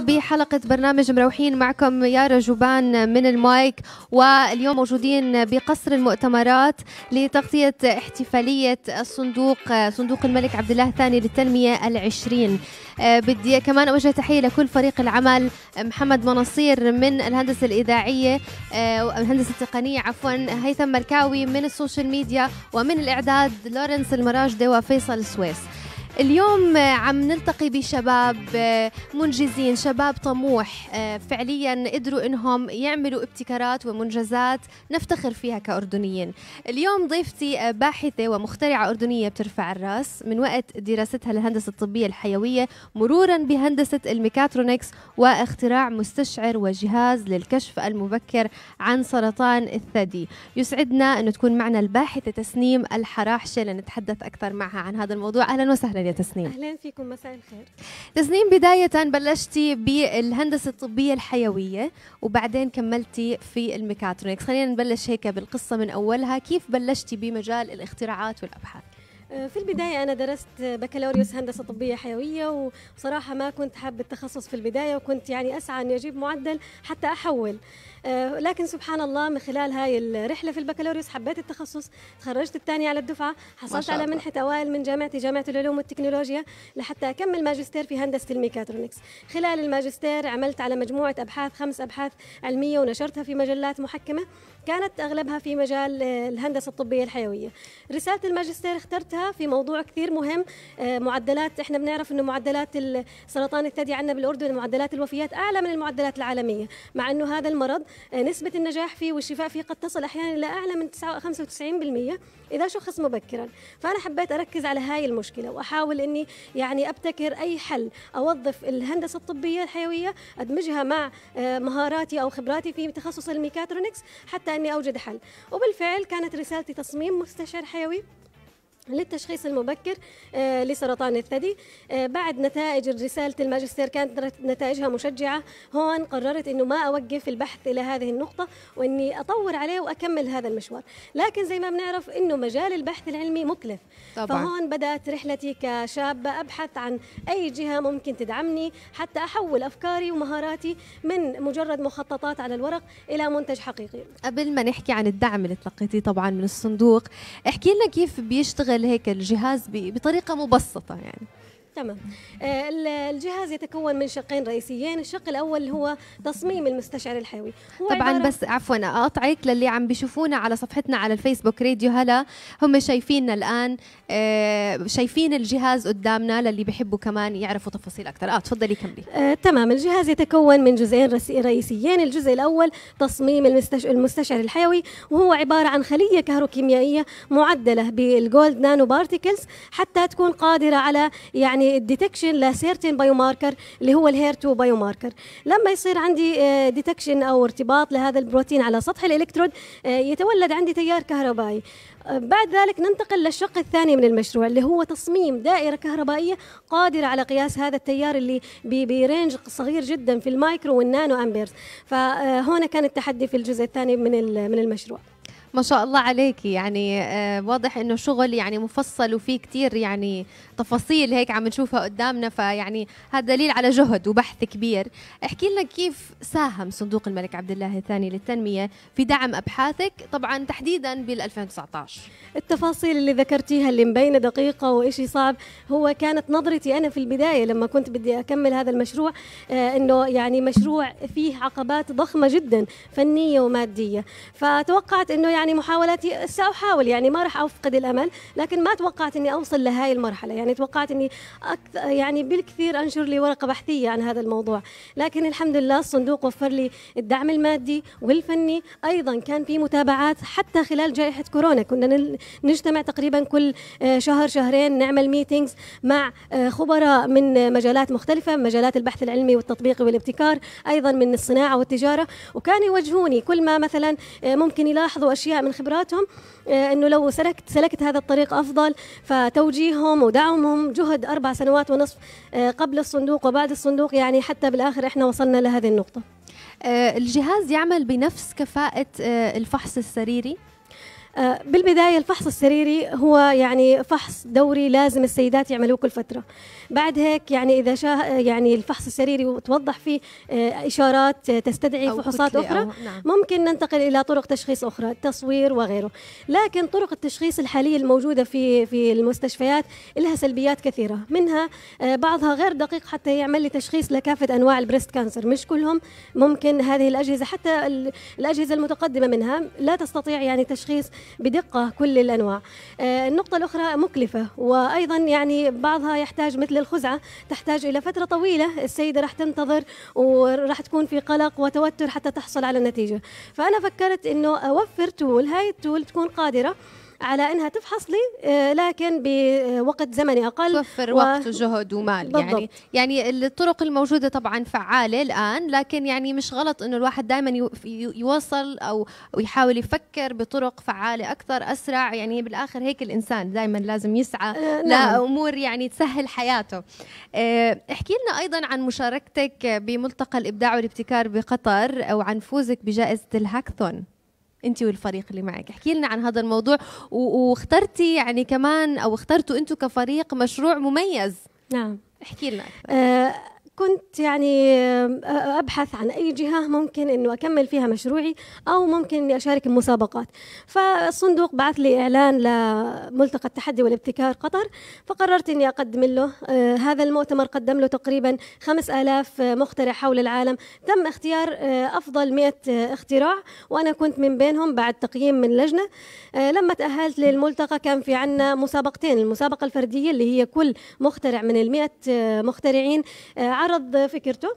بحلقة برنامج مروحين معكم يارا جوبان من المايك واليوم موجودين بقصر المؤتمرات لتغطية احتفالية الصندوق صندوق الملك عبد الله الثاني للتنمية العشرين آه، بدي كمان أوجه تحية لكل فريق العمل محمد مناصير من الهندسة الإذاعية آه، الهندسة التقنية عفوا هيثم مركاوي من السوشيال ميديا ومن الإعداد لورنس المراجدة وفيصل سويس اليوم عم نلتقي بشباب منجزين شباب طموح فعليا قدروا انهم يعملوا ابتكارات ومنجزات نفتخر فيها كاردنيين اليوم ضيفتي باحثه ومخترعه اردنيه بترفع الراس من وقت دراستها للهندسه الطبيه الحيويه مرورا بهندسه الميكاترونكس واختراع مستشعر وجهاز للكشف المبكر عن سرطان الثدي يسعدنا انه تكون معنا الباحثه تسنيم الحراحشه لنتحدث اكثر معها عن هذا الموضوع اهلا وسهلا يا تسنيم اهلا فيكم مساء الخير تسنيم بدايه بلشتي بالهندسه الطبيه الحيويه وبعدين كملتي في الميكاترونكس خلينا نبلش هيك بالقصه من اولها كيف بلشتي بمجال الاختراعات والابحاث أه، في البداية أنا درست بكالوريوس هندسة طبية حيوية وصراحة ما كنت حابة التخصص في البداية وكنت يعني أسعى أن أجيب معدل حتى أحول آه، لكن سبحان الله من خلال هاي الرحله في البكالوريوس حبيت التخصص تخرجت الثانيه على الدفعه حصلت على منحه اوائل من جامعتي جامعه العلوم والتكنولوجيا لحتى اكمل ماجستير في هندسه الميكاترونكس خلال الماجستير عملت على مجموعه ابحاث خمس ابحاث علميه ونشرتها في مجلات محكمه كانت اغلبها في مجال آه، الهندسه الطبيه الحيويه رساله الماجستير اخترتها في موضوع كثير مهم آه، معدلات احنا بنعرف انه معدلات سرطان الثدي عندنا بالاردن معدلات الوفيات اعلى من المعدلات العالميه مع انه هذا المرض نسبة النجاح فيه والشفاء فيه قد تصل أحيانا إلى أعلى من 95% إذا شخص مبكرا فأنا حبيت أركز على هاي المشكلة وأحاول أني يعني أبتكر أي حل أوظف الهندسة الطبية الحيوية أدمجها مع آه، مهاراتي أو خبراتي في تخصص الميكاترونكس حتى أني أوجد حل وبالفعل كانت رسالتي تصميم مستشعر حيوي للتشخيص المبكر آه، لسرطان الثدي آه، بعد نتائج رسالة الماجستير كانت نتائجها مشجعة هون قررت أنه ما أوقف البحث إلى هذه النقطة وأني أطور عليه وأكمل هذا المشوار لكن زي ما بنعرف أنه مجال البحث العلمي مكلف طبعا. فهون بدأت رحلتي كشابة أبحث عن أي جهة ممكن تدعمني حتى أحول أفكاري ومهاراتي من مجرد مخططات على الورق إلى منتج حقيقي قبل ما نحكي عن الدعم اللي تلقيتيه طبعا من الصندوق احكي لنا كيف بيشتغل بيشغل هيك الجهاز بطريقه مبسطه يعني تمام آه، الجهاز يتكون من شقين رئيسيين الشق الاول هو تصميم المستشعر الحيوي هو طبعا بس عفوا اقاطعك للي عم بيشوفونا على صفحتنا على الفيسبوك راديو هلا هم شايفيننا الان آه، شايفين الجهاز قدامنا للي بيحبوا كمان يعرفوا تفاصيل اكثر اه تفضلي كملي آه تمام الجهاز يتكون من جزئين رئيسيين الجزء الاول تصميم المستشعر الحيوي وهو عباره عن خليه كهروكيميائيه معدله بالجولد نانو بارتيكلز حتى تكون قادره على يعني يعني الديتكشن لسيرتين بايو ماركر اللي هو الهير تو بايو ماركر لما يصير عندي ديتكشن آه، او ارتباط لهذا البروتين على سطح الالكترود آه، يتولد عندي تيار كهربائي آه، بعد ذلك ننتقل للشق الثاني من المشروع اللي هو تصميم دائرة كهربائية قادرة على قياس هذا التيار اللي برينج صغير جدا في المايكرو والنانو أمبيرز فهنا كان التحدي في الجزء الثاني من من المشروع ما شاء الله عليكي يعني آه، واضح انه شغل يعني مفصل وفي كثير يعني تفاصيل هيك عم نشوفها قدامنا فيعني هذا دليل على جهد وبحث كبير احكي لنا كيف ساهم صندوق الملك عبد الله الثاني للتنميه في دعم ابحاثك طبعا تحديدا بال 2019 التفاصيل اللي ذكرتيها اللي مبينه دقيقه وإشي صعب هو كانت نظرتي انا في البدايه لما كنت بدي اكمل هذا المشروع آه، انه يعني مشروع فيه عقبات ضخمه جدا فنيه وماديه فتوقعت انه يعني يعني محاولاتي ساحاول يعني ما راح افقد الامل لكن ما توقعت اني اوصل لهي المرحله يعني توقعت اني أكثر يعني بالكثير انشر لي ورقه بحثيه عن هذا الموضوع لكن الحمد لله الصندوق وفر لي الدعم المادي والفني ايضا كان في متابعات حتى خلال جائحه كورونا كنا نجتمع تقريبا كل آه، شهر شهرين نعمل ميتينجز مع آه، خبراء من مجالات مختلفه مجالات البحث العلمي والتطبيق والابتكار ايضا من الصناعه والتجاره وكانوا يوجهوني كل ما مثلا آه، ممكن يلاحظوا اشياء فيها من خبراتهم آه، انه لو سلكت سلكت هذا الطريق افضل فتوجيههم ودعمهم جهد اربع سنوات ونصف آه، قبل الصندوق وبعد الصندوق يعني حتى بالاخر احنا وصلنا لهذه النقطه آه، الجهاز يعمل بنفس كفاءه الفحص السريري آه، بالبداية الفحص السريري هو يعني فحص دوري لازم السيدات يعملوه كل فترة بعد هيك يعني إذا شاه يعني الفحص السريري وتوضح فيه آه، إشارات آه، تستدعي فحوصات أخرى أو نعم. ممكن ننتقل إلى طرق تشخيص أخرى تصوير وغيره لكن طرق التشخيص الحالية الموجودة في في المستشفيات لها سلبيات كثيرة منها بعضها غير دقيق حتى يعمل لي تشخيص لكافة أنواع البريست كانسر مش كلهم ممكن هذه الأجهزة حتى الأجهزة المتقدمة منها لا تستطيع يعني تشخيص بدقه كل الانواع آه، النقطه الاخرى مكلفه وايضا يعني بعضها يحتاج مثل الخزعه تحتاج الى فتره طويله السيده راح تنتظر وراح تكون في قلق وتوتر حتى تحصل على النتيجه فانا فكرت انه اوفر تول هاي التول تكون قادره على انها تفحص لي آه، لكن بوقت زمني اقل توفر و... وقت وجهد ومال يعني بالضبط. يعني يعني الطرق الموجوده طبعا فعاله الان لكن يعني مش غلط انه الواحد دائما يوصل او يحاول يفكر بطرق فعاله اكثر اسرع يعني بالاخر هيك الانسان دائما لازم يسعى أه لامور نعم. يعني تسهل حياته آه، احكي لنا ايضا عن مشاركتك بملتقى الابداع والابتكار بقطر وعن فوزك بجائزه الهاكثون انت والفريق اللي معك احكي لنا عن هذا الموضوع واخترتي يعني كمان او اخترتوا انتم كفريق مشروع مميز نعم احكي لنا أكثر. آه، كنت يعني ابحث عن اي جهه ممكن انه اكمل فيها مشروعي او ممكن اني اشارك المسابقات فالصندوق بعث لي اعلان لملتقى التحدي والابتكار قطر فقررت اني اقدم له هذا المؤتمر قدم له تقريبا 5000 مخترع حول العالم تم اختيار افضل 100 اختراع وانا كنت من بينهم بعد تقييم من لجنه لما تاهلت للملتقى كان في عنا مسابقتين المسابقه الفرديه اللي هي كل مخترع من ال 100 مخترعين عرض فكرته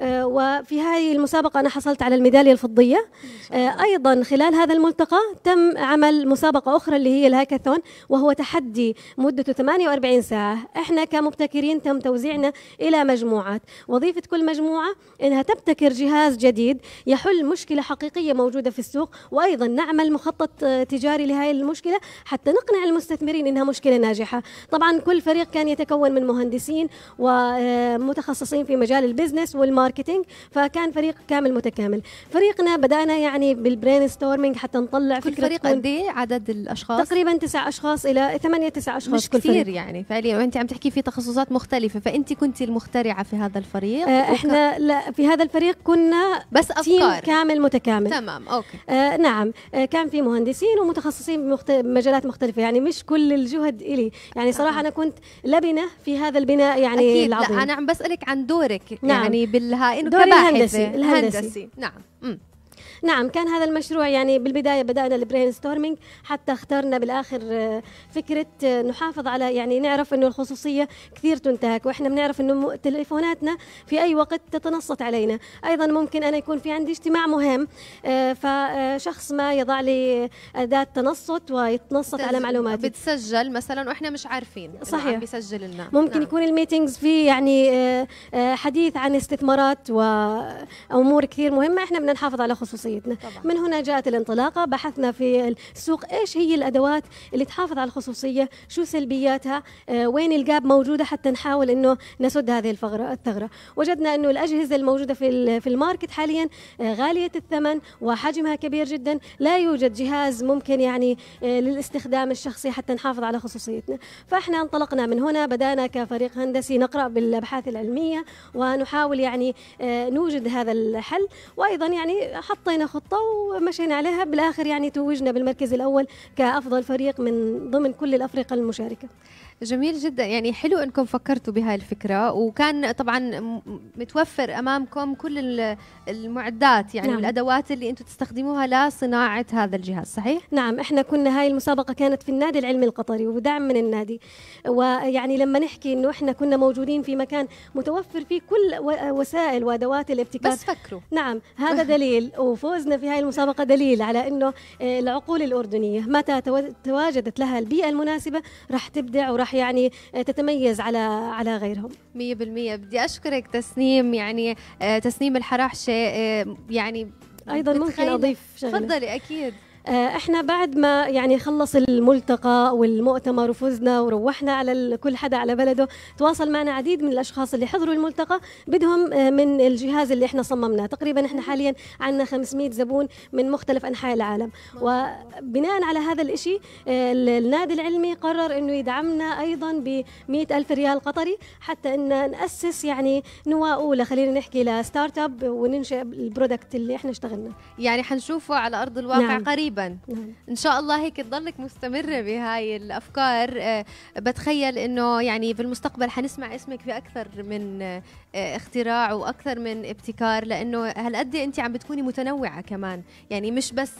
آه، وفي هذه المسابقة أنا حصلت على الميدالية الفضية آه، أيضا خلال هذا الملتقى تم عمل مسابقة أخرى اللي هي الهاكاثون وهو تحدي مدته 48 ساعة إحنا كمبتكرين تم توزيعنا إلى مجموعات وظيفة كل مجموعة إنها تبتكر جهاز جديد يحل مشكلة حقيقية موجودة في السوق وأيضا نعمل مخطط تجاري لهذه المشكلة حتى نقنع المستثمرين إنها مشكلة ناجحة طبعا كل فريق كان يتكون من مهندسين ومتخصصين آه، متخصصين في مجال البزنس والماركتينج فكان فريق كامل متكامل فريقنا بدانا يعني بالبرين ستورمينج حتى نطلع كل فكره فريق قد ايه عدد الاشخاص تقريبا تسع اشخاص الى ثمانية تسع اشخاص مش كل كثير فريق. يعني فعليا وانت عم تحكي في تخصصات مختلفه فانت كنت المخترعه في هذا الفريق آه احنا لا في هذا الفريق كنا بس افكار كامل متكامل تمام اوكي آه نعم آه كان في مهندسين ومتخصصين بمجالات مختلفه يعني مش كل الجهد الي يعني صراحه آه. انا كنت لبنه في هذا البناء يعني أكيد العظيم لا انا عم بسالك عن دورك نعم. يعني بالها انه دوري كباحث الهندسي. الهندسي. الهندسي نعم م. نعم كان هذا المشروع يعني بالبداية بدأنا البرين ستورمينج حتى اخترنا بالآخر آه، فكرة آه، نحافظ على يعني نعرف أنه الخصوصية كثير تنتهك وإحنا بنعرف أنه تليفوناتنا في أي وقت تتنصت علينا أيضا ممكن أنا يكون في عندي اجتماع مهم آه، فشخص ما يضع لي أداة تنصت ويتنصت على معلوماتي بتسجل مثلا وإحنا مش عارفين صحيح بيسجل لنا ممكن نعم. يكون الميتينجز فيه يعني حديث عن استثمارات وأمور كثير مهمة إحنا بدنا نحافظ على خصوصية سيدنا طبعا. من هنا جاءت الانطلاقه بحثنا في السوق ايش هي الادوات اللي تحافظ على الخصوصيه شو سلبياتها آه وين الجاب موجوده حتى نحاول انه نسد هذه الفغره الثغره وجدنا انه الاجهزه الموجوده في في الماركت حاليا آه غاليه الثمن وحجمها كبير جدا لا يوجد جهاز ممكن يعني آه للاستخدام الشخصي حتى نحافظ على خصوصيتنا فاحنا انطلقنا من هنا بدانا كفريق هندسي نقرا بالابحاث العلميه ونحاول يعني آه، نوجد هذا الحل وايضا يعني حطينا خطينا خطة ومشينا عليها بالآخر يعني توجنا بالمركز الأول كأفضل فريق من ضمن كل الأفرقة المشاركة جميل جدا يعني حلو انكم فكرتوا بهاي الفكره وكان طبعا متوفر امامكم كل المعدات يعني نعم. الادوات اللي انتم تستخدموها لصناعه هذا الجهاز صحيح نعم احنا كنا هاي المسابقه كانت في النادي العلمي القطري ودعم من النادي ويعني لما نحكي انه احنا كنا موجودين في مكان متوفر فيه كل وسائل وادوات الابتكار بس فكروا نعم هذا دليل وفوزنا في هاي المسابقه دليل على انه آه، العقول الاردنيه متى تواجدت لها البيئه المناسبه راح تبدع وراح راح يعني تتميز على على غيرهم 100% بدي اشكرك تسنيم يعني آه، تسنيم الحراحشه آه، يعني ايضا ممكن اضيف شغله تفضلي اكيد آه، احنا بعد ما يعني خلص الملتقى والمؤتمر وفزنا وروحنا على كل حدا على بلده تواصل معنا عديد من الاشخاص اللي حضروا الملتقى بدهم آه، من الجهاز اللي احنا صممناه تقريبا احنا حاليا عندنا 500 زبون من مختلف انحاء العالم وبناء على هذا الشيء آه، النادي العلمي قرر انه يدعمنا ايضا ب ألف ريال قطري حتى ان ناسس يعني نواه اولى خلينا نحكي لستارت اب وننشئ البرودكت اللي احنا اشتغلنا يعني حنشوفه على ارض الواقع نعم. قريب قريبا نعم. ان شاء الله هيك تضلك مستمره بهاي الافكار آه، بتخيل انه يعني بالمستقبل حنسمع اسمك في اكثر من آه، اختراع واكثر من ابتكار لانه هالقد انت عم بتكوني متنوعه كمان يعني مش بس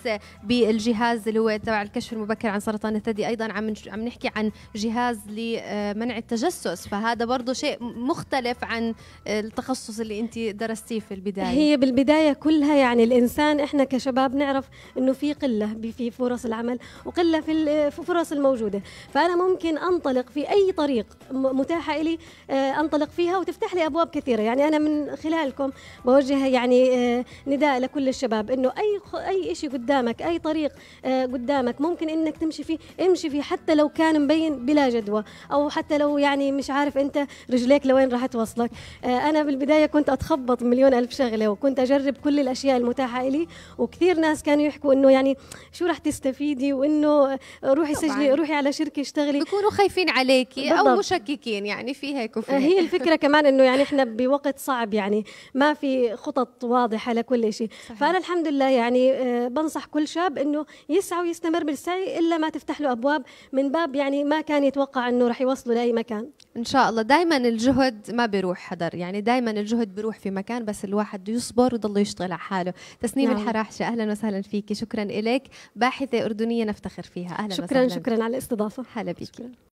بالجهاز اللي هو تبع الكشف المبكر عن سرطان الثدي ايضا عم عم نحكي عن جهاز لمنع آه، التجسس فهذا برضه شيء مختلف عن التخصص اللي انت درستيه في البدايه هي بالبدايه كلها يعني الانسان احنا كشباب نعرف انه في قله قلة في فرص العمل وقلة في الفرص الموجودة فأنا ممكن أنطلق في أي طريق متاحة لي آه، أنطلق فيها وتفتح لي أبواب كثيرة يعني أنا من خلالكم بوجه يعني آه، نداء لكل الشباب إنه أي أي شيء قدامك أي طريق آه، قدامك ممكن إنك تمشي فيه امشي فيه حتى لو كان مبين بلا جدوى أو حتى لو يعني مش عارف أنت رجليك لوين راح توصلك أنا بالبداية كنت أتخبط مليون ألف شغلة وكنت أجرب كل الأشياء المتاحة لي وكثير ناس كانوا يحكوا إنه يعني شو رح تستفيدي وانه روحي سجلي روحي على شركه اشتغلي بكونوا خايفين عليكي او مشككين يعني في هيك وفي آه، هي الفكره كمان انه يعني احنا بوقت صعب يعني ما في خطط واضحه لكل شيء فانا الحمد لله يعني آه، بنصح كل شاب انه يسعى ويستمر بالسعي الا ما تفتح له ابواب من باب يعني ما كان يتوقع انه رح يوصلوا لاي مكان ان شاء الله دائما الجهد ما بيروح حضر يعني دائما الجهد بيروح في مكان بس الواحد يصبر ويضل يشتغل على حاله تسنيم نعم. الحراحشه اهلا وسهلا فيكي شكرا لك باحثة أردنية نفتخر فيها أهلا شكرا وسهلا شكرا على الاستضافة هلا بك شكرا.